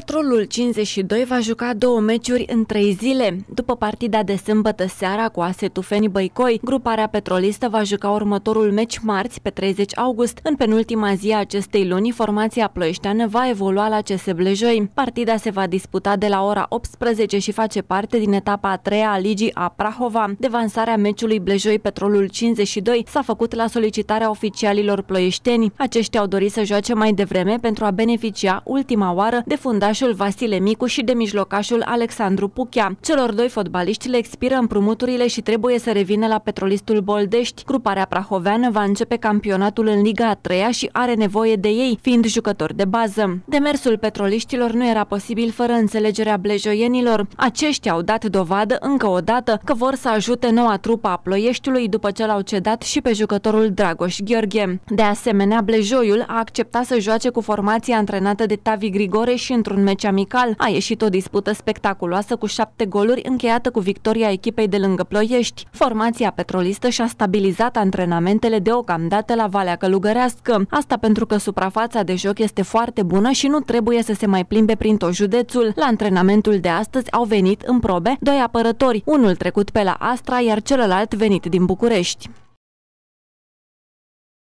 Petrolul 52 va juca două meciuri în trei zile. După partida de sâmbătă seara cu Asetul Feni Băicoi, gruparea petrolistă va juca următorul meci marți pe 30 august. În penultima zi a acestei luni, formația ploieșteană va evolua la CS Blejoi. Partida se va disputa de la ora 18 și face parte din etapa a treia a Ligii a Prahova. Devansarea meciului Blejoi Petrolul 52 s-a făcut la solicitarea oficialilor ploieșteni. Aceștia au dorit să joace mai devreme pentru a beneficia ultima oară de fundație fundașul Vasile Micu și de mijlocașul Alexandru Puchea. Celor doi fotbaliști le expiră împrumuturile și trebuie să revină la Petrolistul Boldești. Gruparea prahoveană va începe campionatul în Liga a treia și are nevoie de ei, fiind jucători de bază. Demersul petroliștilor nu era posibil fără înțelegerea blejoienilor. Aceștia au dat dovadă încă o dată că vor să ajute noua trupă a Ploieștiului după ce l-au cedat și pe jucătorul Dragoș Gheorghe. De asemenea, Blejoiul a acceptat să joace cu formația antrenată de Tavi Grigore și într-o într-un meci amical. A ieșit o dispută spectaculoasă cu șapte goluri încheiată cu victoria echipei de lângă Ploiești. Formația petrolistă și-a stabilizat antrenamentele deocamdată la Valea Călugărească. Asta pentru că suprafața de joc este foarte bună și nu trebuie să se mai plimbe prin tot județul. La antrenamentul de astăzi au venit în probe doi apărători, unul trecut pe la Astra, iar celălalt venit din București.